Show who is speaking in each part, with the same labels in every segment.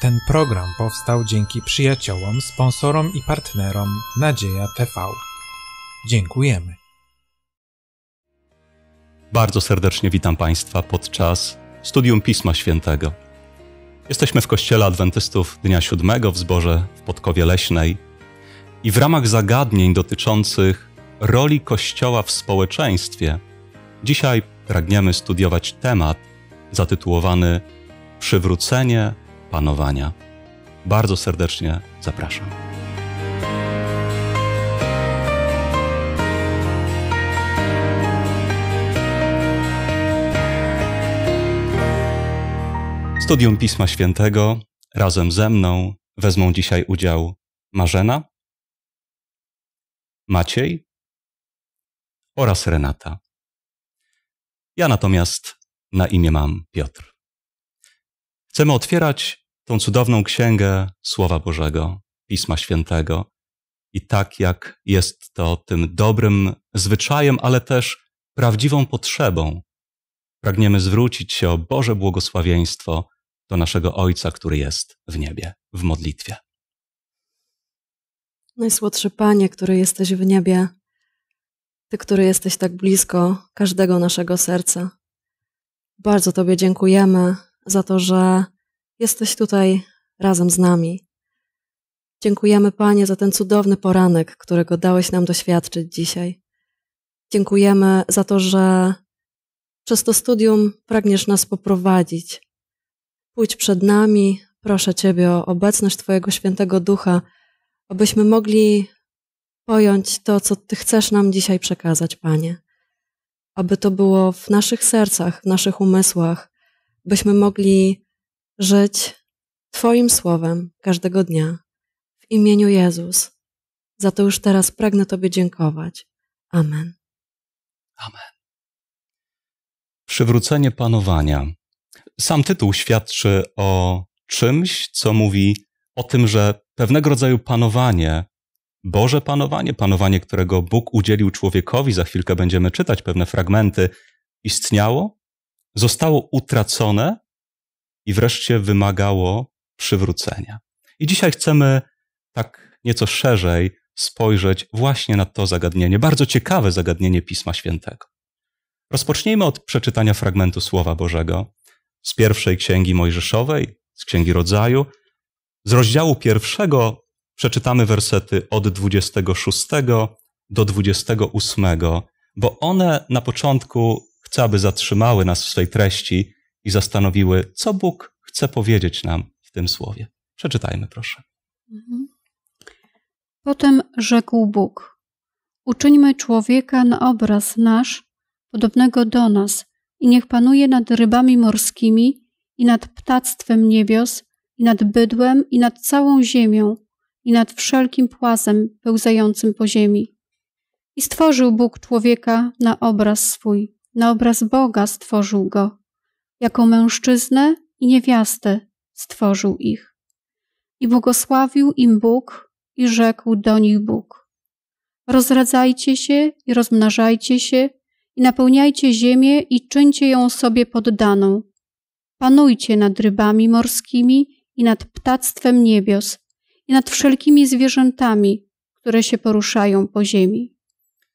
Speaker 1: Ten program powstał dzięki przyjaciołom, sponsorom i partnerom
Speaker 2: Nadzieja TV. Dziękujemy.
Speaker 1: Bardzo serdecznie witam Państwa podczas studium Pisma Świętego. Jesteśmy w Kościele Adwentystów Dnia Siódmego w Zborze w Podkowie Leśnej i w ramach zagadnień dotyczących roli Kościoła w społeczeństwie dzisiaj pragniemy studiować temat zatytułowany Przywrócenie panowania. Bardzo serdecznie zapraszam. Studium Pisma Świętego razem ze mną wezmą dzisiaj udział Marzena, Maciej oraz Renata. Ja natomiast na imię mam Piotr. Chcemy otwierać tą cudowną księgę Słowa Bożego, Pisma Świętego. I tak jak jest to tym dobrym zwyczajem, ale też prawdziwą potrzebą, pragniemy zwrócić się o Boże błogosławieństwo do naszego Ojca, który jest w niebie, w modlitwie.
Speaker 2: Najsłodszy Panie, który jesteś w niebie, Ty, który jesteś tak blisko każdego naszego serca. Bardzo Tobie dziękujemy za to, że jesteś tutaj razem z nami. Dziękujemy, Panie, za ten cudowny poranek, którego dałeś nam doświadczyć dzisiaj. Dziękujemy za to, że przez to studium pragniesz nas poprowadzić. Pójdź przed nami, proszę Ciebie o obecność Twojego świętego ducha, abyśmy mogli pojąć to, co Ty chcesz nam dzisiaj przekazać, Panie. Aby to było w naszych sercach, w naszych umysłach, byśmy mogli żyć Twoim słowem każdego dnia w imieniu Jezus. Za to już teraz pragnę Tobie dziękować. Amen. Amen.
Speaker 1: Przywrócenie panowania. Sam tytuł świadczy o czymś, co mówi o tym, że pewnego rodzaju panowanie, Boże panowanie, panowanie, którego Bóg udzielił człowiekowi, za chwilkę będziemy czytać pewne fragmenty, istniało, zostało utracone i wreszcie wymagało przywrócenia. I dzisiaj chcemy tak nieco szerzej spojrzeć właśnie na to zagadnienie, bardzo ciekawe zagadnienie Pisma Świętego. Rozpocznijmy od przeczytania fragmentu Słowa Bożego z pierwszej księgi Mojżeszowej, z księgi Rodzaju. Z rozdziału pierwszego przeczytamy wersety od 26 do 28, bo one na początku chcę, aby zatrzymały nas w swej treści i zastanowiły, co Bóg chce powiedzieć nam w tym słowie. Przeczytajmy, proszę.
Speaker 3: Mhm. Potem rzekł Bóg: Uczyńmy człowieka na obraz nasz, podobnego do nas, i niech panuje nad rybami morskimi, i nad ptactwem niebios, i nad bydłem, i nad całą ziemią, i nad wszelkim płazem pełzającym po ziemi. I stworzył Bóg człowieka na obraz swój, na obraz Boga stworzył go jako mężczyznę i niewiastę stworzył ich. I błogosławił im Bóg i rzekł do nich Bóg: Rozradzajcie się i rozmnażajcie się i napełniajcie ziemię i czyńcie ją sobie poddaną. Panujcie nad rybami morskimi i nad ptactwem niebios i nad wszelkimi zwierzętami, które się poruszają po ziemi.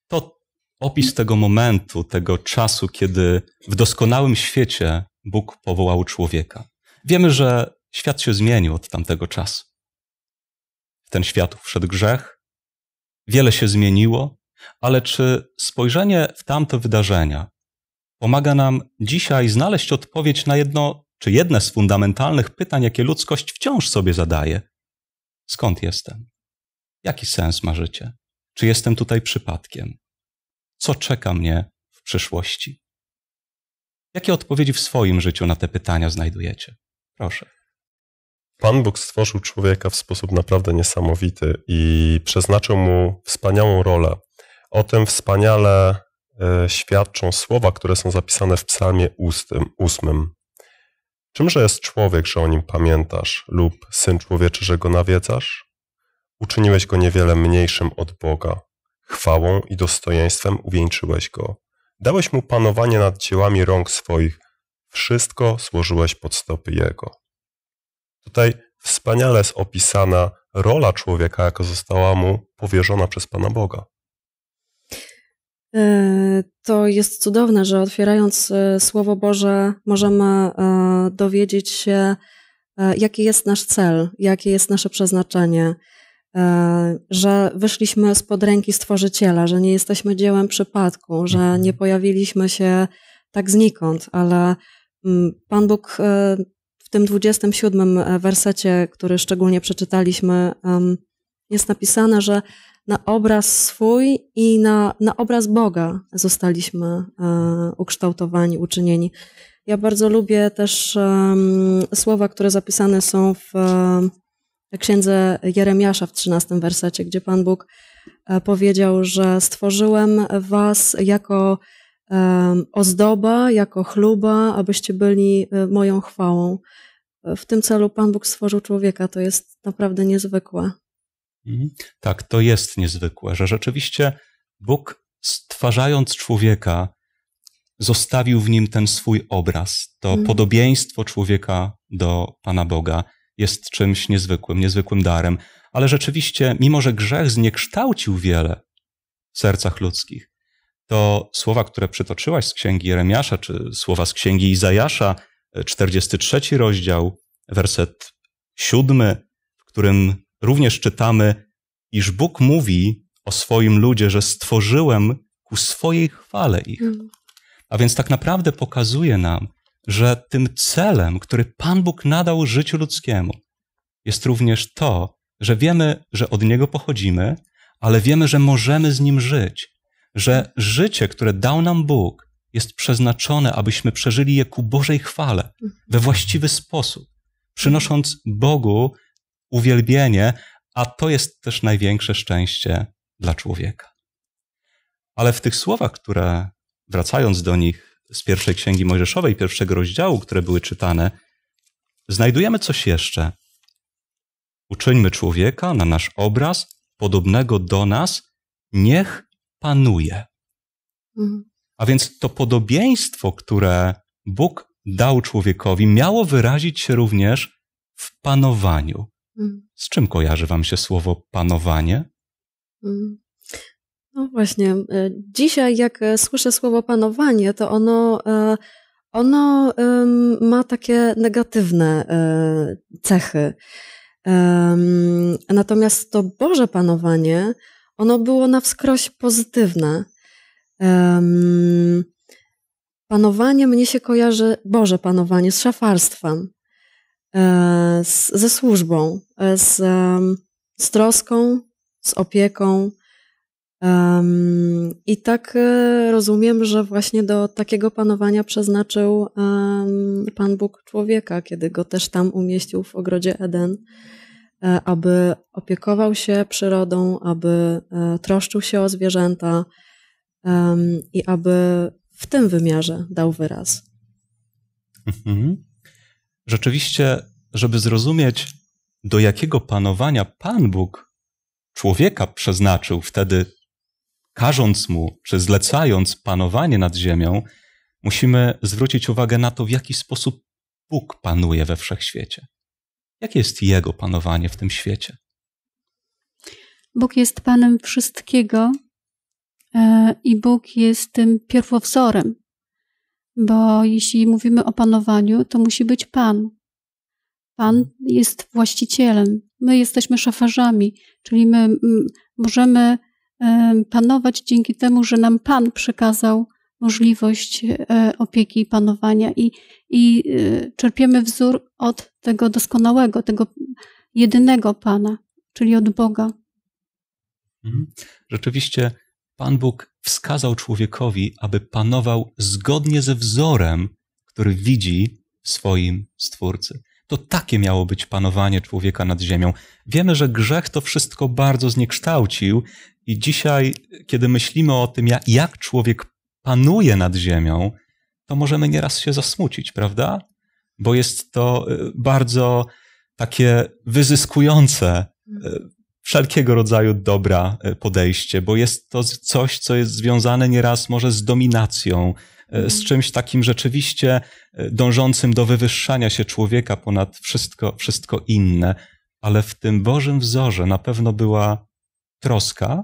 Speaker 1: To opis tego momentu, tego czasu, kiedy w doskonałym świecie Bóg powołał człowieka. Wiemy, że świat się zmienił od tamtego czasu. W ten świat wszedł grzech, wiele się zmieniło, ale czy spojrzenie w tamte wydarzenia pomaga nam dzisiaj znaleźć odpowiedź na jedno czy jedne z fundamentalnych pytań, jakie ludzkość wciąż sobie zadaje? Skąd jestem? Jaki sens ma życie? Czy jestem tutaj przypadkiem? Co czeka mnie w przyszłości? Jakie odpowiedzi w swoim życiu na te pytania znajdujecie? Proszę.
Speaker 4: Pan Bóg stworzył człowieka w sposób naprawdę niesamowity
Speaker 1: i przeznaczył
Speaker 4: mu wspaniałą rolę. O tym wspaniale e, świadczą słowa, które są zapisane w Psalmie 8. Czymże jest człowiek, że o nim pamiętasz, lub syn człowieczy, że go nawiedzasz? Uczyniłeś go niewiele mniejszym od Boga. Chwałą i dostojeństwem uwieńczyłeś go. Dałeś mu panowanie nad ciałami rąk swoich, wszystko złożyłeś pod stopy jego. Tutaj wspaniale jest opisana rola człowieka, jaka została mu powierzona przez Pana Boga.
Speaker 2: E, to jest cudowne, że otwierając e, Słowo Boże, możemy e, dowiedzieć się, jaki jest nasz cel, jakie jest nasze przeznaczenie E, że wyszliśmy spod ręki stworzyciela, że nie jesteśmy dziełem przypadku, że mhm. nie pojawiliśmy się tak znikąd, ale mm, Pan Bóg e, w tym 27 e, wersecie, który szczególnie przeczytaliśmy, jest napisane, że na obraz swój i na, na obraz Boga zostaliśmy ukształtowani, uczynieni. Ja bardzo lubię też słowa, które zapisane są w księdze Jeremiasza w 13 wersecie, gdzie Pan Bóg e, powiedział, że stworzyłem was jako ozdoba, jako chluba, abyście byli e, moją chwałą. E, w tym celu Pan Bóg stworzył człowieka. To jest naprawdę niezwykłe.
Speaker 1: Mhm. Tak, to jest niezwykłe, że rzeczywiście Bóg stwarzając człowieka, zostawił w nim ten swój obraz, to mhm. podobieństwo człowieka do Pana Boga jest czymś niezwykłym, niezwykłym darem. Ale rzeczywiście, mimo że grzech zniekształcił wiele w sercach ludzkich, to słowa, które przytoczyłaś z księgi Jeremiasza, czy słowa z księgi Izajasza, 43 e, rozdział, werset 7, w którym również czytamy, iż Bóg mówi o swoim ludzie, że stworzyłem ku swojej chwale ich. Mm. A więc tak naprawdę pokazuje nam, że tym celem, który Pan Bóg nadał życiu ludzkiemu, jest również to, że wiemy, że od Niego pochodzimy, ale wiemy, że możemy z Nim żyć, że życie, które dał nam Bóg, jest przeznaczone, abyśmy przeżyli je ku Bożej chwale we właściwy sposób, przynosząc Bogu uwielbienie, a to jest też największe szczęście dla człowieka. Ale w tych słowach, które wracając do nich, z pierwszej księgi Mojżeszowej, pierwszego rozdziału, które były czytane, znajdujemy coś jeszcze. Uczyńmy człowieka na nasz obraz, podobnego do nas, niech panuje. Mhm. A więc to podobieństwo, które Bóg dał człowiekowi, miało wyrazić się również w panowaniu. Mhm. Z czym kojarzy Wam się słowo panowanie?
Speaker 2: Mhm. No właśnie, e, dzisiaj jak e, słyszę słowo panowanie, to ono, e, ono ma takie negatywne cechy. Natomiast to Boże panowanie, ono było na wskroś pozytywne. Panowanie mnie się kojarzy, Boże panowanie, z szafarstwem, ze służbą, z, z troską, z opieką, Um, I tak e, rozumiem, że właśnie do takiego panowania przeznaczył um, Pan Bóg człowieka, kiedy go też tam umieścił w ogrodzie Eden, e, aby opiekował się przyrodą, aby e, troszczył się o zwierzęta um, i aby w tym wymiarze dał wyraz.
Speaker 1: Mhm. Rzeczywiście, żeby zrozumieć, do jakiego panowania Pan Bóg człowieka przeznaczył wtedy każąc mu czy zlecając panowanie nad ziemią, musimy zwrócić uwagę na to, w jaki sposób Bóg panuje we wszechświecie. Jakie jest Jego panowanie w tym świecie?
Speaker 3: Bóg jest Panem wszystkiego e, i Bóg jest tym pierwowzorem, bo jeśli mówimy o panowaniu, to musi być Pan. Pan jest właścicielem, my jesteśmy szafarzami, czyli my możemy panować dzięki temu, że nam Pan przekazał możliwość e, opieki i panowania. I, i e, czerpiemy wzór od tego doskonałego, tego jedynego Pana, czyli od Boga.
Speaker 1: Mhm. Rzeczywiście Pan Bóg wskazał człowiekowi, aby panował zgodnie ze wzorem, który widzi w swoim Stwórcy. To takie miało być panowanie człowieka nad ziemią. Wiemy, że grzech to wszystko bardzo zniekształcił i dzisiaj, kiedy myślimy o tym, jak człowiek panuje nad ziemią, to możemy nieraz się zasmucić, prawda? Bo jest to y, bardzo takie wyzyskujące y, wszelkiego rodzaju dobra y, podejście, bo jest to coś, co jest związane nieraz może z dominacją, z mhm. czymś takim rzeczywiście dążącym do wywyższania się człowieka ponad wszystko, wszystko inne. Ale w tym Bożym wzorze na pewno była troska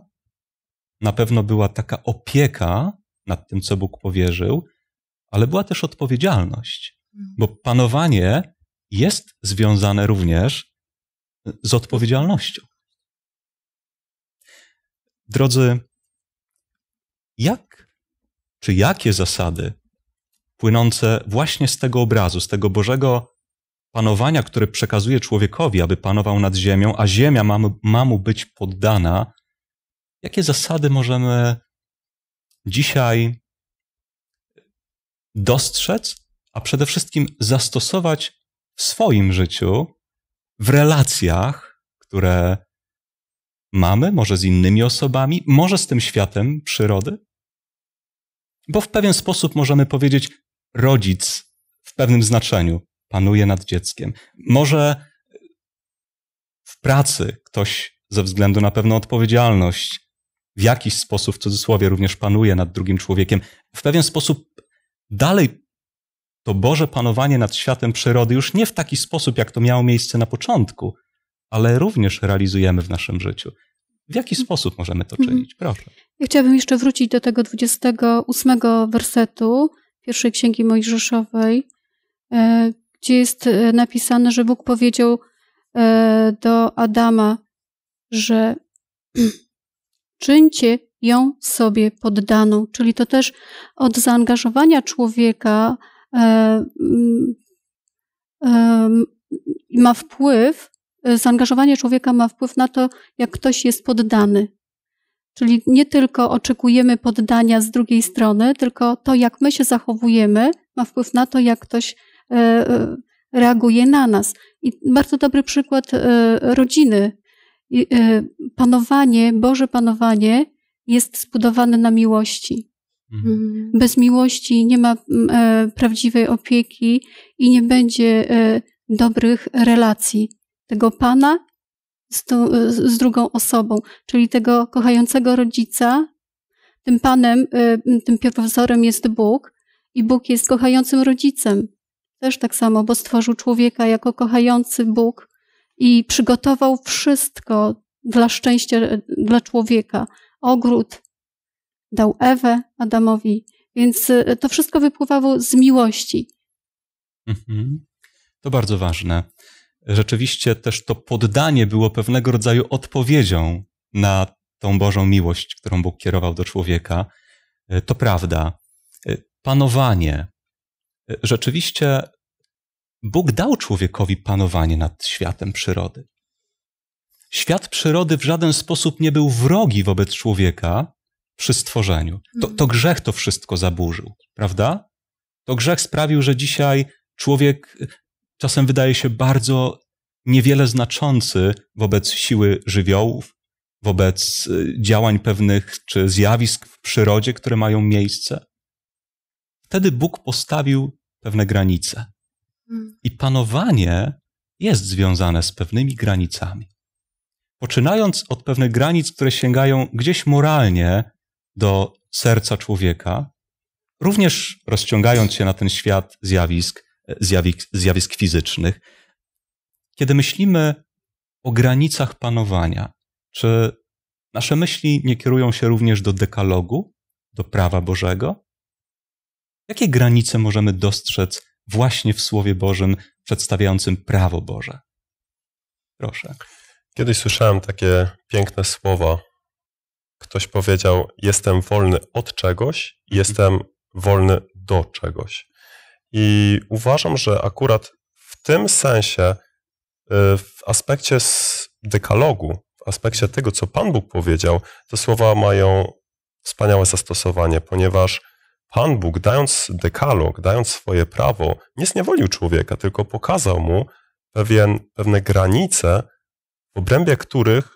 Speaker 1: na pewno była taka opieka nad tym, co Bóg powierzył, ale była też odpowiedzialność, mm. bo panowanie jest związane również z odpowiedzialnością. Drodzy, jak czy jakie zasady płynące właśnie z tego obrazu, z tego Bożego panowania, które przekazuje człowiekowi, aby panował nad ziemią, a ziemia ma, ma mu być poddana, jakie zasady możemy dzisiaj dostrzec, a przede wszystkim zastosować w swoim życiu, w relacjach, które mamy, może z innymi osobami, może z tym światem przyrody? Bo w pewien sposób możemy powiedzieć, rodzic w pewnym znaczeniu panuje nad dzieckiem. Może w pracy ktoś ze względu na pewną odpowiedzialność w jakiś sposób, w cudzysłowie, również panuje nad drugim człowiekiem, w pewien sposób dalej to Boże panowanie nad światem przyrody już nie w taki sposób, jak to miało miejsce na początku, ale również realizujemy w naszym życiu. W jaki mhm. sposób możemy to mhm. czynić? Proszę.
Speaker 3: Ja chciałabym jeszcze wrócić do tego 28 wersetu pierwszej księgi Mojżeszowej, e, gdzie jest e, napisane, że Bóg powiedział e, do Adama, że czyńcie ją sobie poddaną. Czyli to też od zaangażowania człowieka e, mm, e, ma wpływ, e, zaangażowanie człowieka ma wpływ na to, jak ktoś jest poddany. Czyli nie tylko oczekujemy poddania z drugiej strony, tylko to, jak my się zachowujemy, ma wpływ na to, jak ktoś e, e, reaguje na nas. I bardzo dobry przykład rodziny, Y, panowanie, Boże panowanie jest zbudowane na miłości. Mhm. mhm. Bez miłości nie ma e, prawdziwej opieki i nie będzie e, dobrych relacji tego pana e, z, z drugą osobą, czyli tego kochającego rodzica. Tym panem, tym pierwowzorem jest Bóg i Bóg jest kochającym rodzicem. Też tak samo, bo stworzył człowieka jako kochający Bóg i przygotował wszystko dla szczęścia e, dla człowieka. Ogród dał Ewę Adamowi, więc e, to wszystko wypływało z miłości.
Speaker 1: Mhm. To bardzo ważne. Rzeczywiście też to poddanie było pewnego rodzaju odpowiedzią na tą Bożą miłość, którą Bóg kierował do człowieka. E, to prawda. Panowanie. Rzeczywiście Bóg dał człowiekowi panowanie nad światem przyrody. Świat przyrody w żaden sposób nie był wrogi wobec człowieka przy stworzeniu. To, to grzech to wszystko zaburzył, prawda? To grzech sprawił, że dzisiaj człowiek czasem wydaje się bardzo niewiele znaczący wobec siły żywiołów, wobec y, działań pewnych czy zjawisk w przyrodzie, które mają miejsce. Wtedy Bóg postawił pewne granice. Mm. I panowanie jest związane z pewnymi granicami. Poczynając od pewnych granic, które sięgają gdzieś moralnie do serca człowieka, również rozciągając się na ten świat zjawisk, zjawisk, zjawisk fizycznych, kiedy myślimy o granicach panowania, czy nasze myśli nie kierują się również do dekalogu, do prawa Bożego? Jakie granice możemy dostrzec właśnie w Słowie Bożym przedstawiającym prawo Boże.
Speaker 4: Proszę. Kiedyś słyszałem takie piękne słowa. Ktoś powiedział: Jestem wolny od czegoś, mhm. jestem wolny do czegoś. I uważam, że akurat w tym sensie, y, w aspekcie dekalogu, w aspekcie tego, co Pan Bóg powiedział, te słowa mają wspaniałe zastosowanie, ponieważ Pan Bóg, dając dekalog, dając swoje prawo, nie zniewolił człowieka, tylko pokazał mu pewien, pewne granice, w obrębie których,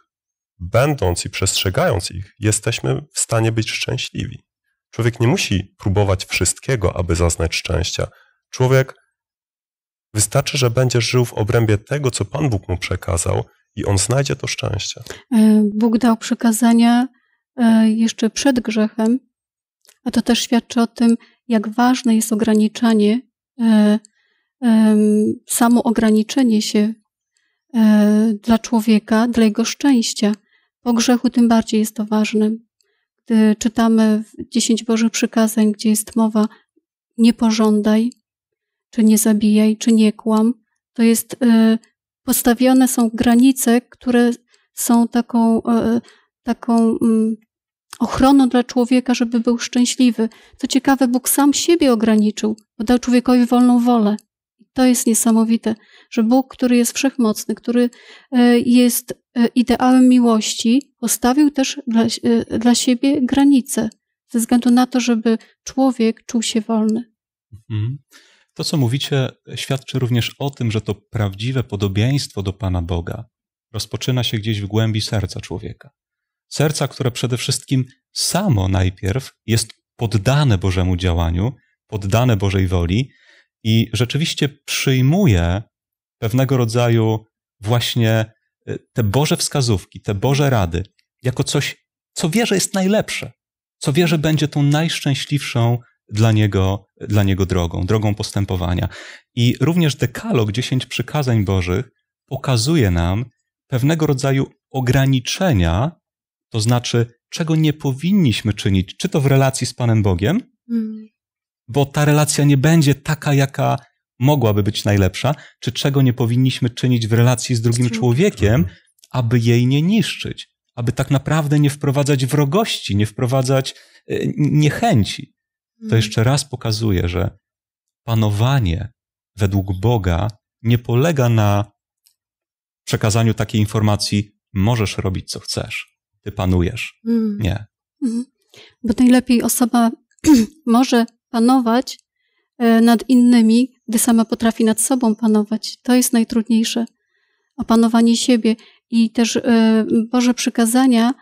Speaker 4: będąc i przestrzegając ich, jesteśmy w stanie być szczęśliwi. Człowiek nie musi próbować wszystkiego, aby zaznać szczęścia. Człowiek wystarczy, że będzie żył w obrębie tego, co Pan Bóg mu przekazał, i on znajdzie to szczęście.
Speaker 3: E, Bóg dał przekazania e, jeszcze przed grzechem, a to też świadczy o tym, jak ważne jest ograniczanie, e, samo ograniczenie się e, dla człowieka, dla jego szczęścia. Po grzechu tym bardziej jest to ważne. Gdy czytamy dziesięć Bożych Przykazań, gdzie jest mowa nie pożądaj, czy nie zabijaj, czy nie kłam, to jest e, postawione są granice, które są taką, taką mm, ochroną dla człowieka, żeby był szczęśliwy. Co ciekawe, Bóg sam siebie ograniczył, bo dał człowiekowi wolną wolę. To jest niesamowite, że Bóg, który jest wszechmocny, który e, jest e, ideałem miłości, postawił też dla, e, dla siebie granice, ze względu na to, żeby człowiek czuł się wolny.
Speaker 1: Mhm. To, co mówicie, świadczy również o tym, że to prawdziwe podobieństwo do Pana Boga rozpoczyna się gdzieś w głębi serca człowieka. Serca, które przede wszystkim samo najpierw jest poddane Bożemu działaniu, poddane Bożej woli i rzeczywiście przyjmuje pewnego rodzaju właśnie e, te Boże wskazówki, te Boże rady, jako coś, co wie, że jest najlepsze, co wie, że będzie tą najszczęśliwszą dla niego, dla niego drogą, drogą postępowania. I również dekalog, dziesięć przykazań Bożych, pokazuje nam pewnego rodzaju ograniczenia to znaczy czego nie powinniśmy czynić, czy to w relacji z Panem Bogiem, mm. bo ta relacja nie będzie taka, jaka mogłaby być najlepsza, czy czego nie powinniśmy czynić w relacji z drugim człowiekiem, mhm. aby jej nie niszczyć, aby tak naprawdę nie wprowadzać wrogości, nie wprowadzać e, niechęci. To mm. jeszcze raz pokazuje, że panowanie według Boga nie polega na przekazaniu takiej informacji: możesz robić co chcesz ty panujesz. Mm. Nie.
Speaker 3: Mm. Bo najlepiej osoba może panować e, nad innymi, gdy sama potrafi nad sobą panować. To jest najtrudniejsze. Opanowanie siebie i też e, Boże przykazania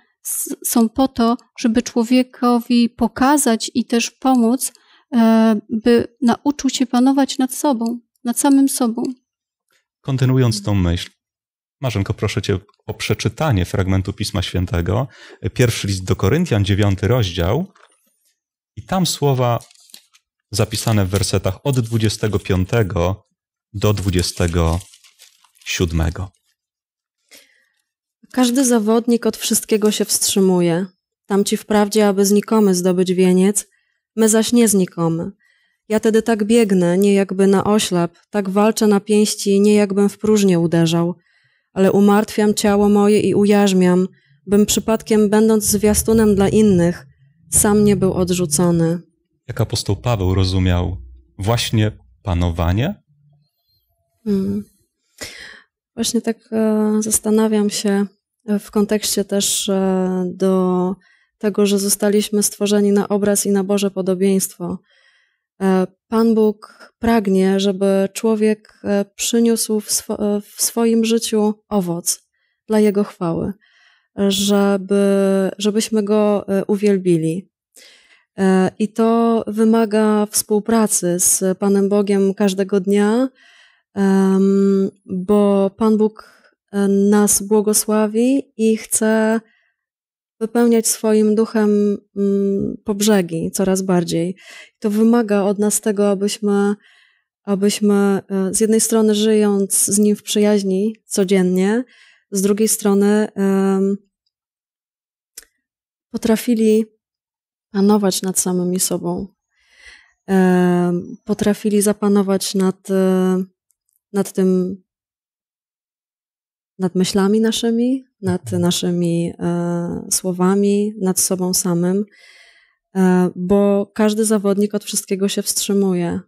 Speaker 3: są po to, żeby człowiekowi pokazać i też pomóc, e, by nauczył się panować nad sobą, nad samym sobą.
Speaker 1: Kontynuując tą myśl, Marzenko, proszę Cię o przeczytanie fragmentu Pisma Świętego. Pierwszy list do Koryntian, dziewiąty rozdział. I tam słowa zapisane w wersetach od 25 do 27.
Speaker 2: Każdy zawodnik od wszystkiego się wstrzymuje. Tamci wprawdzie, aby znikomy zdobyć wieniec, my zaś nie znikomy. Ja tedy tak biegnę, nie jakby na oślep, tak walczę na pięści, nie jakbym w próżnię uderzał – ale umartwiam ciało moje i ujarzmiam, bym przypadkiem, będąc zwiastunem dla innych, sam nie był odrzucony.
Speaker 1: Jak apostoł Paweł rozumiał właśnie panowanie?
Speaker 2: Hmm. Właśnie tak e, zastanawiam się e, w kontekście też e, do tego, że zostaliśmy stworzeni na obraz i na Boże podobieństwo. E, Pan Bóg pragnie, żeby człowiek e, przyniósł w, e, w swoim życiu owoc dla Jego chwały, żeby, żebyśmy Go uwielbili. I to wymaga współpracy z Panem Bogiem każdego dnia, bo Pan Bóg nas błogosławi i chce wypełniać swoim duchem mm, po brzegi coraz bardziej. To wymaga od nas tego, abyśmy, abyśmy e, z jednej strony żyjąc z nim w przyjaźni codziennie, z drugiej strony potrafili panować nad samymi sobą, potrafili zapanować nad, e, nad tym, nad myślami naszymi, nad naszymi e, słowami, nad sobą samym, e, bo każdy zawodnik od wszystkiego się wstrzymuje.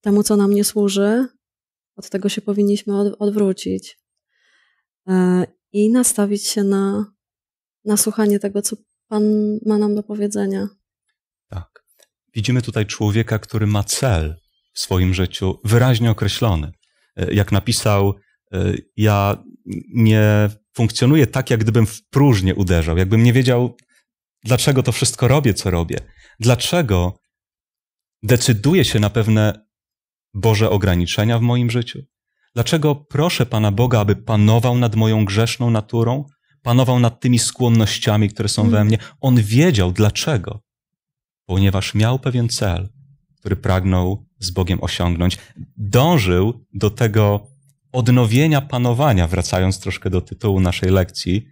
Speaker 2: Temu, co nam nie służy, od tego się powinniśmy odwrócić e, i nastawić się na, na słuchanie tego, co Pan ma nam do powiedzenia.
Speaker 1: Tak. Widzimy tutaj człowieka, który ma cel w swoim życiu wyraźnie określony. Jak napisał E, ja nie funkcjonuję tak, jak gdybym w próżnię uderzał, jakbym nie wiedział, dlaczego to wszystko robię, co robię, dlaczego decyduję się na pewne Boże ograniczenia w moim życiu, dlaczego proszę Pana Boga, aby panował nad moją grzeszną naturą, panował nad tymi skłonnościami, które są we mm. mnie. On wiedział dlaczego, ponieważ miał pewien cel, który pragnął z Bogiem osiągnąć. Dążył do tego odnowienia panowania, wracając troszkę do tytułu naszej lekcji,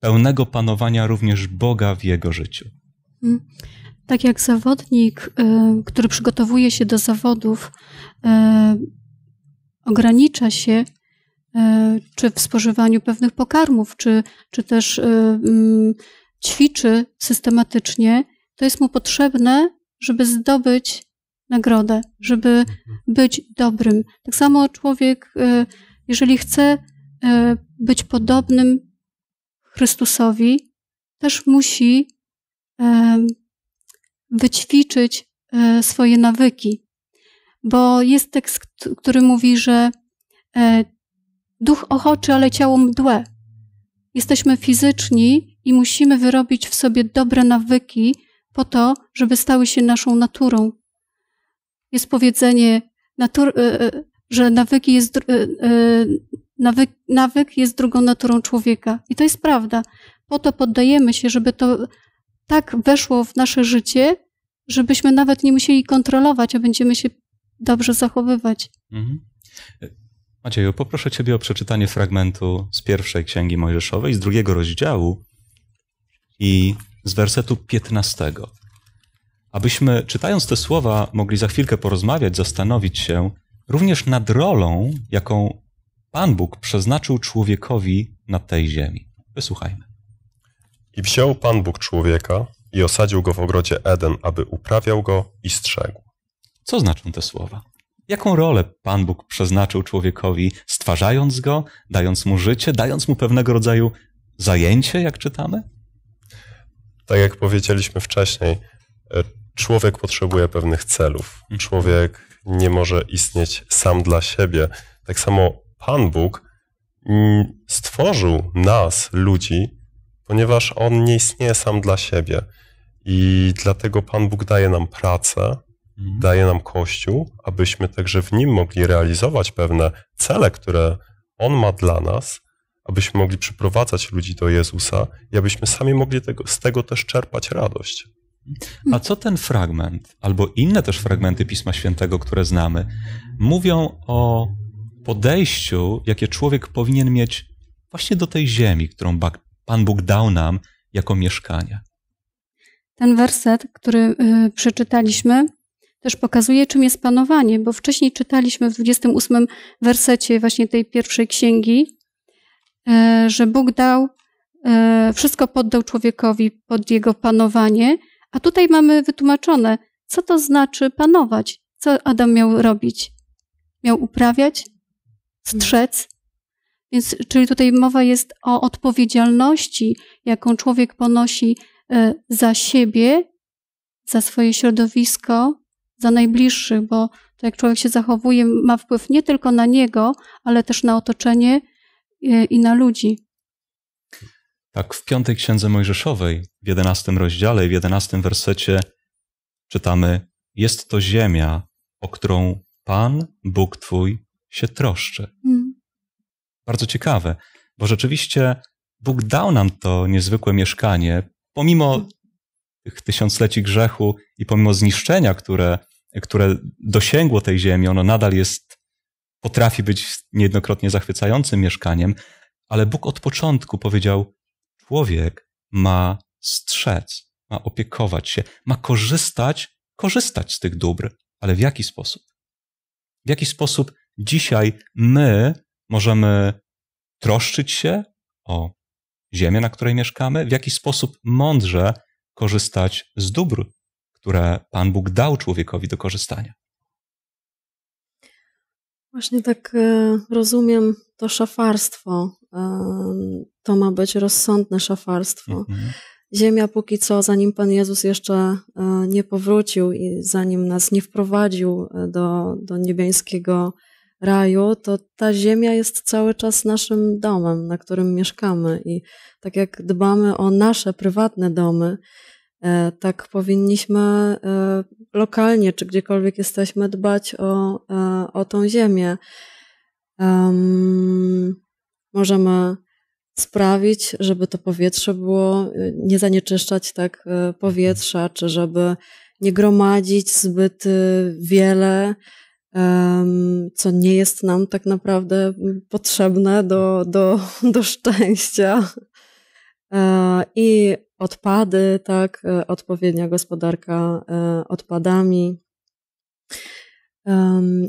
Speaker 1: pełnego panowania również Boga w jego życiu.
Speaker 3: Mm. Tak jak zawodnik, y, który przygotowuje się do zawodów, y, ogranicza się y, czy w spożywaniu pewnych pokarmów, czy, czy też mm, ćwiczy systematycznie, to jest mu potrzebne, żeby zdobyć nagrodę, żeby mhm. być dobrym. Tak samo człowiek, e, jeżeli chce e, być podobnym Chrystusowi, też musi e, wyćwiczyć swoje nawyki. Bo jest tekst, który mówi, że duch ochoczy, ale ciało mdłe. Jesteśmy fizyczni i musimy wyrobić w sobie dobre nawyki po to, żeby stały się naszą naturą, jest powiedzenie, natur, e, e, że nawyki jest, e, nawyk, nawyk jest drugą naturą człowieka. I to jest prawda. Po to poddajemy się, żeby to tak weszło w nasze życie, żebyśmy nawet nie musieli kontrolować, a będziemy się dobrze zachowywać. Mhm.
Speaker 1: Macieju, poproszę Ciebie o przeczytanie fragmentu z pierwszej Księgi Mojżeszowej, z drugiego rozdziału i z wersetu 15 abyśmy czytając te słowa mogli za chwilkę porozmawiać, zastanowić się również nad rolą, jaką Pan Bóg przeznaczył człowiekowi na tej ziemi. Wysłuchajmy.
Speaker 4: I wziął Pan Bóg człowieka i osadził go w ogrodzie Eden, aby uprawiał go
Speaker 1: i strzegł. Co znaczą te słowa? Jaką rolę Pan Bóg przeznaczył człowiekowi, stwarzając go, dając mu życie, dając mu pewnego rodzaju zajęcie, jak czytamy?
Speaker 4: Tak jak powiedzieliśmy wcześniej, e, człowiek potrzebuje pewnych celów. Mhm. Człowiek nie może istnieć sam dla siebie. Tak samo Pan Bóg stworzył nas, ludzi, ponieważ On nie istnieje sam dla siebie. I dlatego Pan Bóg daje nam pracę, mhm. daje nam Kościół, abyśmy także w nim mogli realizować pewne cele, które On ma dla nas, abyśmy mogli przyprowadzać ludzi do Jezusa
Speaker 1: i abyśmy sami mogli tego, z tego też czerpać radość. A co ten fragment, albo inne też fragmenty Pisma Świętego, które znamy, mówią o podejściu, jakie człowiek powinien mieć właśnie do tej ziemi, którą Pan Bóg dał nam jako mieszkanie?
Speaker 3: Ten werset, który y, przeczytaliśmy, też pokazuje, czym jest panowanie, bo wcześniej czytaliśmy w 28 wersecie właśnie tej pierwszej księgi, y, że Bóg dał, y, wszystko poddał człowiekowi pod jego panowanie a tutaj mamy wytłumaczone, co to znaczy panować, co Adam miał robić. Miał uprawiać, strzec. Więc, czyli tutaj mowa jest o odpowiedzialności, jaką człowiek ponosi e, za siebie, za swoje środowisko, za najbliższych, bo to jak człowiek się zachowuje, ma wpływ nie tylko na niego, ale też na otoczenie e, i na ludzi.
Speaker 1: Tak w piątej księdze Mojżeszowej, w jedenastym rozdziale i w jedenastym wersecie czytamy: Jest to ziemia, o którą Pan, Bóg Twój się troszczy. Mm. Bardzo ciekawe, bo rzeczywiście Bóg dał nam to niezwykłe mieszkanie, pomimo hmm. tych tysiącleci grzechu i pomimo zniszczenia, które, które dosięgło tej ziemi, ono nadal jest, potrafi być niejednokrotnie zachwycającym mieszkaniem, ale Bóg od początku powiedział: Człowiek ma strzec, ma opiekować się, ma korzystać, korzystać z tych dóbr, ale w jaki sposób? W jaki sposób dzisiaj my możemy troszczyć się o ziemię, na której mieszkamy? W jaki sposób mądrze korzystać z dóbr, które Pan Bóg dał człowiekowi do korzystania?
Speaker 2: Właśnie tak e, rozumiem to szafarstwo. E, to ma być rozsądne szafarstwo. Mhm. Ziemia póki co, zanim Pan Jezus jeszcze e, nie powrócił i zanim nas nie wprowadził do, do niebiańskiego raju, to ta ziemia jest cały czas naszym domem, na którym mieszkamy. I tak jak dbamy o nasze prywatne domy, E, tak powinniśmy e, lokalnie, czy gdziekolwiek jesteśmy, dbać o, e, o tą ziemię. Um, możemy sprawić, żeby to powietrze było, nie zanieczyszczać tak powietrza, czy żeby nie gromadzić zbyt wiele, co nie jest nam tak naprawdę potrzebne do, do, do szczęścia. E, i odpady, tak, e, odpowiednia gospodarka e, odpadami.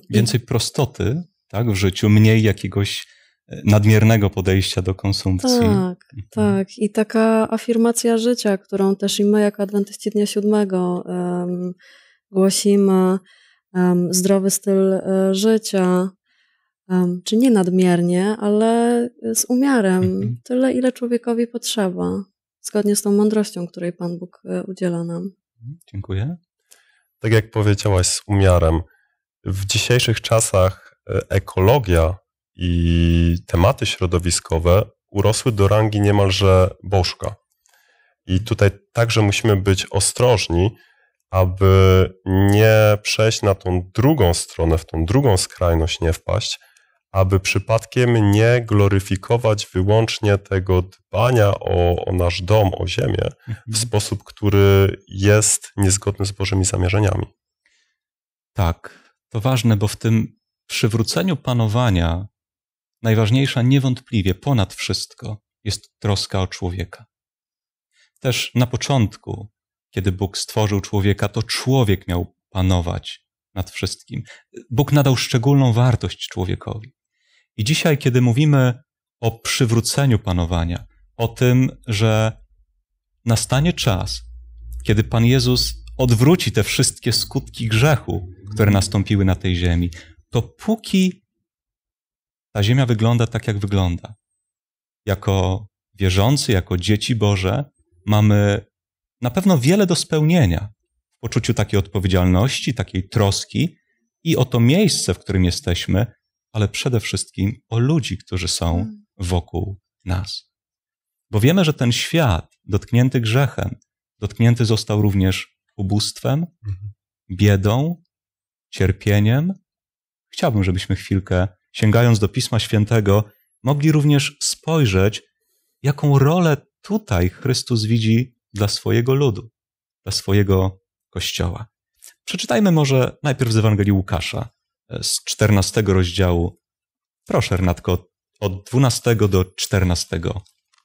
Speaker 1: Więcej prostoty, tak, w życiu, mniej jakiegoś nadmiernego podejścia do konsumpcji. Tak, mhm.
Speaker 2: tak. I taka afirmacja życia, którą też i my, jako adwentyści Dnia Siódmego, głosimy. zdrowy styl życia, Um, czy nie nadmiernie, ale z umiarem, mhm. tyle ile człowiekowi potrzeba, zgodnie z tą mądrością, której Pan Bóg e, udziela nam. Mhm,
Speaker 4: dziękuję. Tak jak powiedziałaś, z umiarem. W dzisiejszych czasach e, ekologia i tematy środowiskowe urosły do rangi niemalże bożka. I tutaj także musimy być ostrożni, aby nie przejść na tą drugą stronę, w tą drugą skrajność nie wpaść, aby przypadkiem nie gloryfikować wyłącznie tego dbania o, o nasz dom, o ziemię, w mhm. sposób, który jest niezgodny z Bożymi zamierzeniami.
Speaker 1: Tak, to ważne, bo w tym przywróceniu panowania najważniejsza niewątpliwie ponad wszystko jest troska o człowieka. Też na początku, kiedy Bóg stworzył człowieka, to człowiek miał panować nad wszystkim. Bóg nadał szczególną wartość człowiekowi. I dzisiaj, kiedy mówimy o przywróceniu panowania, o tym, że nastanie czas, kiedy Pan Jezus odwróci te wszystkie skutki grzechu, które nastąpiły na tej ziemi, to póki ta ziemia wygląda tak, jak wygląda, jako wierzący, jako dzieci Boże, mamy na pewno wiele do spełnienia w poczuciu takiej odpowiedzialności, takiej troski i o to miejsce, w którym jesteśmy, ale przede wszystkim o ludzi, którzy są mm. wokół nas. Bo wiemy, że ten świat dotknięty grzechem, dotknięty został również ubóstwem, mhm. biedą, cierpieniem. Chciałbym, żebyśmy chwilkę, sięgając do Pisma Świętego, mogli również spojrzeć, jaką rolę tutaj Chrystus widzi dla swojego ludu, dla swojego kościoła. Przeczytajmy może najpierw z Ewangelii Łukasza, z 14 rozdziału. Proszę, Renatko, od 12 do 14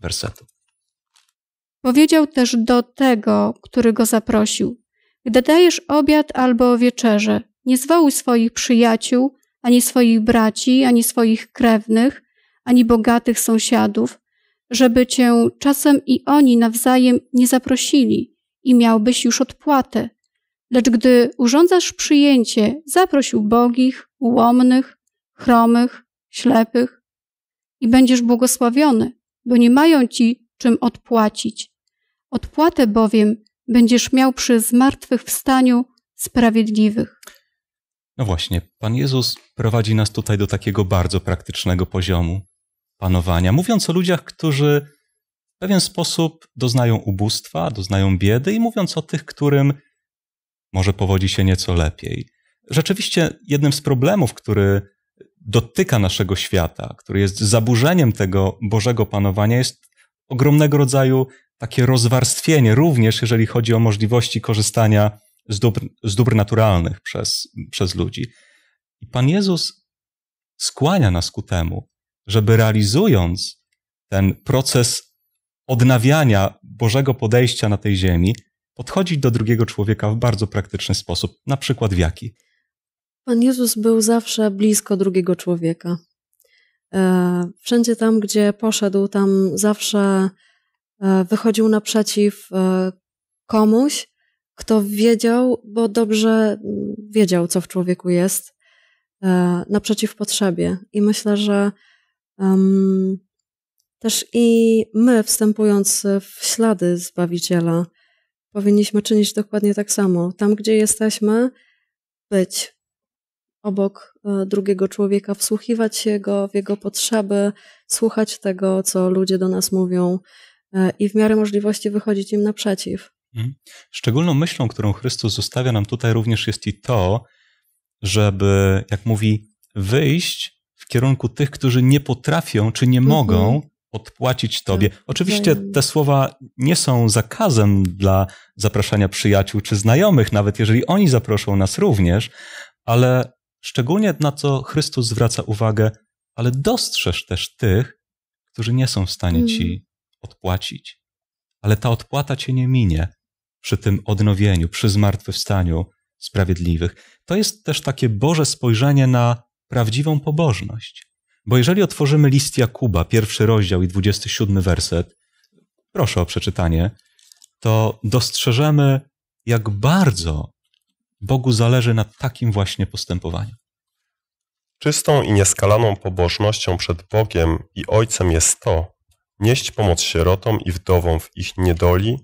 Speaker 1: wersetu.
Speaker 3: Powiedział też do tego, który go zaprosił: Gdy dajesz obiad albo wieczerze, nie zwołuj swoich przyjaciół, ani swoich braci, ani swoich krewnych, ani bogatych sąsiadów, żeby cię czasem i oni nawzajem nie zaprosili i miałbyś już odpłatę. Lecz gdy urządzasz przyjęcie, zaproś ubogich, ułomnych, chromych, ślepych i będziesz błogosławiony, bo nie mają ci czym odpłacić. Odpłatę bowiem będziesz miał przy zmartwychwstaniu sprawiedliwych.
Speaker 1: No właśnie, Pan Jezus prowadzi nas tutaj do takiego bardzo praktycznego poziomu panowania, mówiąc o ludziach, którzy w pewien sposób doznają ubóstwa, doznają biedy i mówiąc o tych, którym może powodzi się nieco lepiej. Rzeczywiście jednym z problemów, który dotyka naszego świata, który jest zaburzeniem tego Bożego Panowania, jest ogromnego rodzaju takie rozwarstwienie, również jeżeli chodzi o możliwości korzystania z dóbr, z dóbr naturalnych przez, przez ludzi. I Pan Jezus skłania nas ku temu, żeby realizując ten proces odnawiania Bożego podejścia na tej ziemi, podchodzić do drugiego człowieka w bardzo praktyczny sposób, na przykład w jaki?
Speaker 2: Pan Jezus był zawsze blisko drugiego człowieka. E, wszędzie tam, gdzie poszedł, tam zawsze e, wychodził naprzeciw e, komuś, kto wiedział, bo dobrze mm, wiedział, co w człowieku jest, naprzeciw potrzebie. I myślę, że um, też i my, wstępując w ślady Zbawiciela, powinniśmy czynić dokładnie tak samo. Tam, gdzie jesteśmy, być obok e, drugiego człowieka, wsłuchiwać się go, w jego potrzeby, słuchać tego, co ludzie do nas mówią e, i w miarę możliwości wychodzić im naprzeciw.
Speaker 1: Mhm. Szczególną myślą, którą Chrystus zostawia nam tutaj również jest i to, żeby, jak mówi, wyjść w kierunku tych, którzy nie potrafią czy nie mhm. mogą odpłacić tak. tobie. Oczywiście te słowa nie są zakazem dla zapraszania przyjaciół czy znajomych, nawet jeżeli oni zaproszą nas również, ale szczególnie na co Chrystus zwraca uwagę, ale dostrzeż też tych, którzy nie są w stanie ci mm. odpłacić. Ale ta odpłata cię nie minie przy tym odnowieniu, przy zmartwychwstaniu sprawiedliwych. To jest też takie Boże spojrzenie na prawdziwą pobożność. Bo jeżeli otworzymy list Jakuba, pierwszy rozdział i 27 werset, proszę o przeczytanie, to dostrzeżemy, jak bardzo Bogu zależy na takim właśnie postępowaniu.
Speaker 4: Czystą i nieskalaną pobożnością przed Bogiem i Ojcem jest to, nieść pomoc sierotom i wdowom w ich niedoli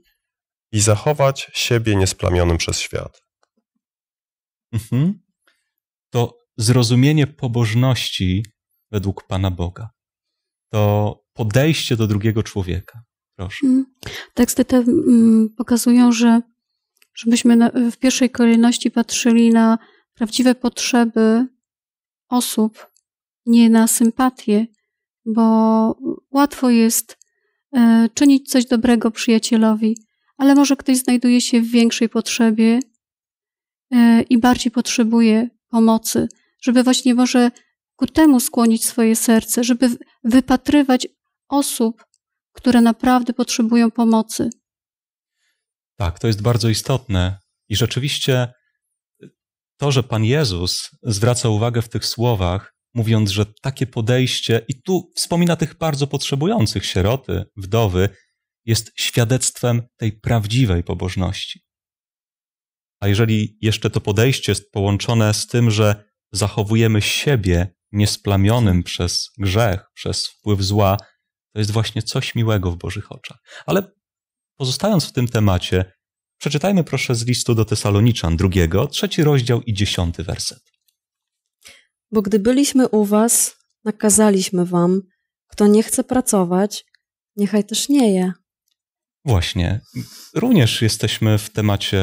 Speaker 4: i zachować siebie niesplamionym przez świat.
Speaker 1: Mhm. To zrozumienie pobożności według Pana Boga. To podejście do drugiego człowieka. Proszę.
Speaker 3: Mhm. Teksty te mm, pokazują, że żebyśmy w pierwszej kolejności patrzyli na prawdziwe potrzeby osób, nie na sympatię, bo łatwo jest e, czynić coś dobrego przyjacielowi, ale może ktoś znajduje się w większej potrzebie e, i bardziej potrzebuje pomocy, żeby właśnie może ku temu skłonić swoje serce, żeby wypatrywać osób, które naprawdę potrzebują pomocy.
Speaker 1: Tak, to jest bardzo istotne. I rzeczywiście to, że Pan Jezus zwraca uwagę w tych słowach, mówiąc, że takie podejście, i tu wspomina tych bardzo potrzebujących sieroty, wdowy, jest świadectwem tej prawdziwej pobożności. A jeżeli jeszcze to podejście jest połączone z tym, że zachowujemy siebie niesplamionym przez grzech, przez wpływ zła, to jest właśnie coś miłego w Bożych oczach. Ale pozostając w tym temacie, przeczytajmy proszę z listu do Tesaloniczan drugiego, trzeci rozdział i dziesiąty werset.
Speaker 2: Bo gdy byliśmy u was, nakazaliśmy wam, kto nie chce pracować, niechaj też nie je.
Speaker 1: Właśnie. Również jesteśmy w temacie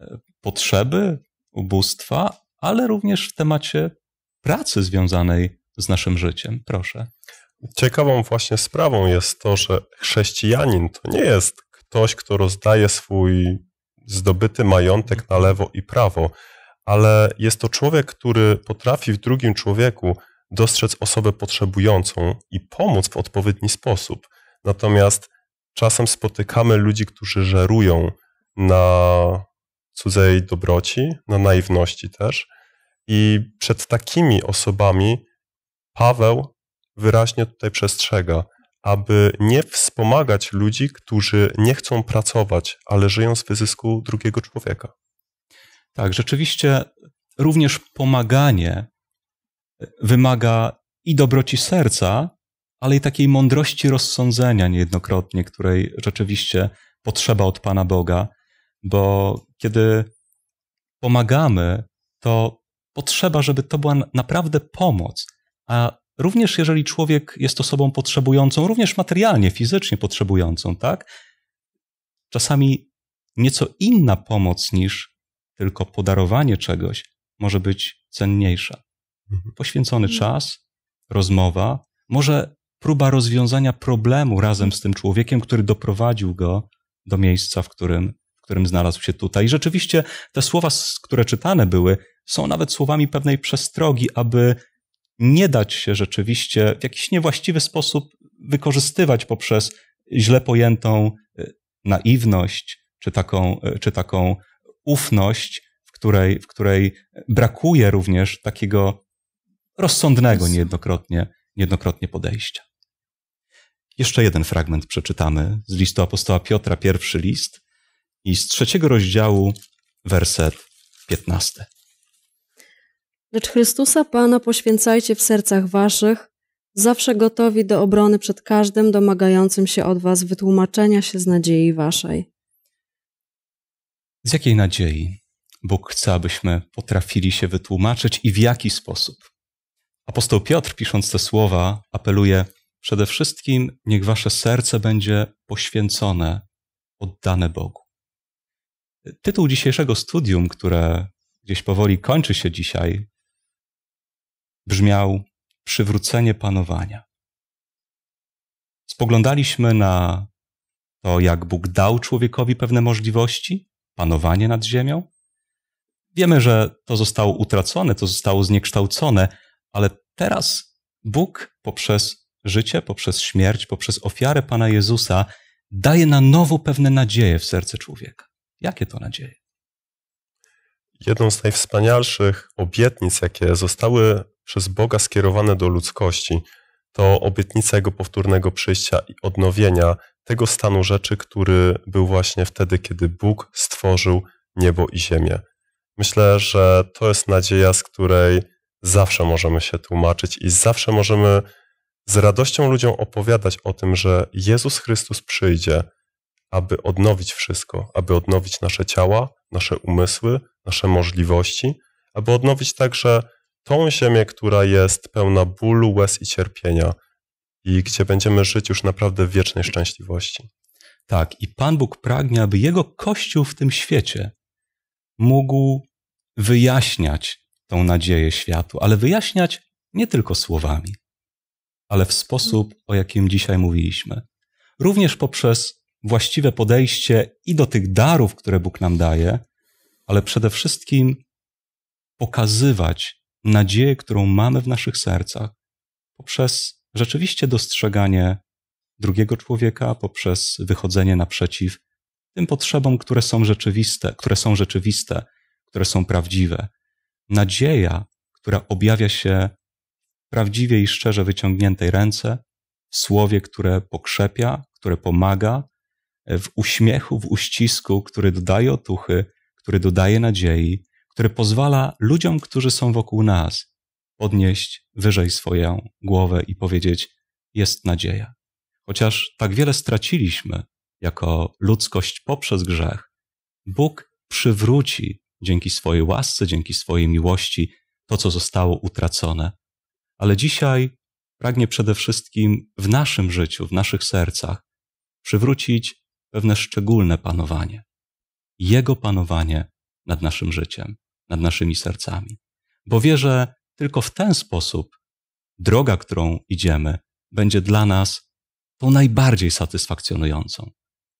Speaker 1: e, potrzeby, ubóstwa, ale również w temacie pracy związanej z naszym życiem. Proszę. Ciekawą właśnie sprawą jest to, że chrześcijanin to nie jest
Speaker 4: ktoś, kto rozdaje swój zdobyty majątek na lewo i prawo, ale jest to człowiek, który potrafi w drugim człowieku dostrzec osobę potrzebującą i pomóc w odpowiedni sposób. Natomiast czasem spotykamy ludzi, którzy żerują na cudzej dobroci, na naiwności też i przed takimi osobami Paweł wyraźnie tutaj przestrzega, aby nie wspomagać ludzi, którzy nie
Speaker 1: chcą pracować, ale żyją z wyzysku drugiego człowieka. Tak, rzeczywiście również pomaganie e, wymaga i dobroci serca, ale i takiej mądrości rozsądzenia niejednokrotnie, której rzeczywiście potrzeba od Pana Boga, bo kiedy pomagamy, to potrzeba, żeby to była naprawdę pomoc. A również jeżeli człowiek jest osobą potrzebującą, również materialnie, fizycznie potrzebującą, tak? Czasami nieco inna pomoc niż tylko podarowanie czegoś może być cenniejsza. Mhm. Poświęcony mhm. czas, rozmowa, może próba rozwiązania problemu razem z tym człowiekiem, który doprowadził go do miejsca, w którym, w którym znalazł się tutaj. I rzeczywiście te słowa, które czytane były, są nawet słowami pewnej przestrogi, aby nie dać się rzeczywiście w jakiś niewłaściwy sposób wykorzystywać poprzez źle pojętą y, naiwność czy taką, y, czy taką ufność, w której, w której brakuje również takiego rozsądnego niejednokrotnie, niejednokrotnie podejścia. Jeszcze jeden fragment przeczytamy z listu apostoła Piotra, pierwszy list i z trzeciego rozdziału, werset 15.
Speaker 2: Lecz Chrystusa Pana poświęcajcie w sercach waszych, zawsze gotowi do obrony przed każdym domagającym się od was wytłumaczenia się z nadziei waszej.
Speaker 1: Z jakiej nadziei Bóg chce, abyśmy potrafili się wytłumaczyć i w jaki sposób? Apostoł Piotr, pisząc te słowa, apeluje: Przede wszystkim niech wasze serce będzie poświęcone, oddane Bogu. Tytuł dzisiejszego studium, które gdzieś powoli kończy się dzisiaj, brzmiał przywrócenie panowania. Spoglądaliśmy na to, jak Bóg dał człowiekowi pewne możliwości, panowanie nad ziemią. Wiemy, że to zostało utracone, to zostało zniekształcone, ale teraz Bóg poprzez życie, poprzez śmierć, poprzez ofiarę Pana Jezusa daje na nowo pewne nadzieje w serce człowieka. Jakie to nadzieje?
Speaker 4: jedną z najwspanialszych obietnic, jakie zostały przez Boga skierowane do ludzkości, to obietnica Jego powtórnego przyjścia i odnowienia tego stanu rzeczy, który był właśnie wtedy, kiedy Bóg stworzył niebo i ziemię. Myślę, że to jest nadzieja, z której zawsze możemy się tłumaczyć i zawsze możemy z radością ludziom opowiadać o tym, że Jezus Chrystus przyjdzie, aby odnowić wszystko, aby odnowić nasze ciała, nasze umysły, nasze możliwości, aby odnowić także tą ziemię, która jest pełna bólu, łez i cierpienia i gdzie będziemy żyć już naprawdę w wiecznej szczęśliwości. Tak, i
Speaker 1: Pan Bóg pragnie, aby Jego Kościół w tym świecie mógł wyjaśniać tą nadzieję światu, ale wyjaśniać nie tylko słowami, ale w sposób, o jakim dzisiaj mówiliśmy. Również poprzez właściwe podejście i do tych darów, które Bóg nam daje, ale przede wszystkim pokazywać nadzieję, którą mamy w naszych sercach poprzez rzeczywiście dostrzeganie drugiego człowieka, poprzez wychodzenie naprzeciw tym potrzebom, które są rzeczywiste, które są rzeczywiste, które są prawdziwe. Nadzieja, która objawia się w prawdziwie i szczerze wyciągniętej ręce, w słowie, które pokrzepia, które pomaga, w uśmiechu, w uścisku, który dodaje otuchy, który dodaje nadziei, który pozwala ludziom, którzy są wokół nas, podnieść wyżej swoją głowę i powiedzieć: Jest nadzieja. Chociaż tak wiele straciliśmy jako ludzkość poprzez grzech, Bóg przywróci dzięki swojej łasce, dzięki swojej miłości to, co zostało utracone. Ale dzisiaj pragnie przede wszystkim w naszym życiu, w naszych sercach przywrócić pewne szczególne panowanie. Jego panowanie nad naszym życiem, nad naszymi sercami. Bo wie, że tylko w ten sposób droga, którą idziemy, będzie dla nas tą najbardziej satysfakcjonującą,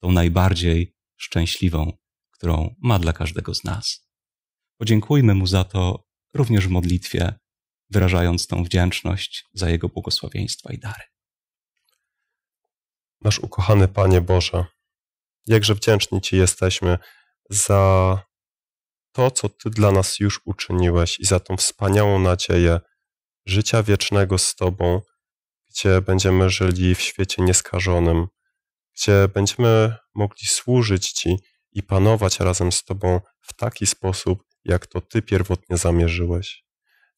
Speaker 1: tą najbardziej szczęśliwą, którą ma dla każdego z nas. Podziękujmy Mu za to również w modlitwie, wyrażając tą wdzięczność za Jego błogosławieństwa i dary.
Speaker 4: Nasz ukochany Panie Boże, jakże wdzięczni Ci jesteśmy za to, co Ty dla nas już uczyniłeś i za tą wspaniałą nadzieję życia wiecznego z Tobą, gdzie będziemy żyli w świecie nieskażonym, gdzie będziemy mogli służyć Ci i panować razem z Tobą w taki sposób, jak to Ty pierwotnie zamierzyłeś.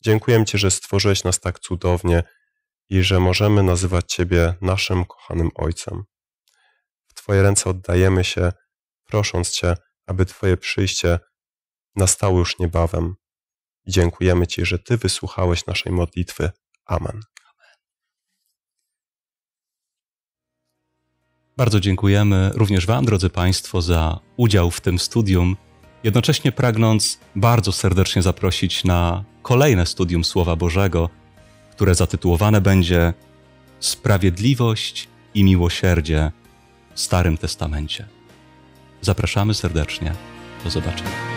Speaker 4: Dziękuję Ci, że stworzyłeś nas tak cudownie i że możemy nazywać Ciebie naszym kochanym Ojcem. W Twoje ręce oddajemy się, prosząc Cię, aby Twoje przyjście nastało już niebawem. Dziękujemy Ci, że Ty wysłuchałeś naszej modlitwy. Amen.
Speaker 1: Bardzo dziękujemy również Wam, drodzy Państwo, za udział w tym studium, jednocześnie pragnąc bardzo serdecznie zaprosić na kolejne studium Słowa Bożego, które zatytułowane będzie Sprawiedliwość i Miłosierdzie w Starym Testamencie. Zapraszamy serdecznie. Do zobaczenia.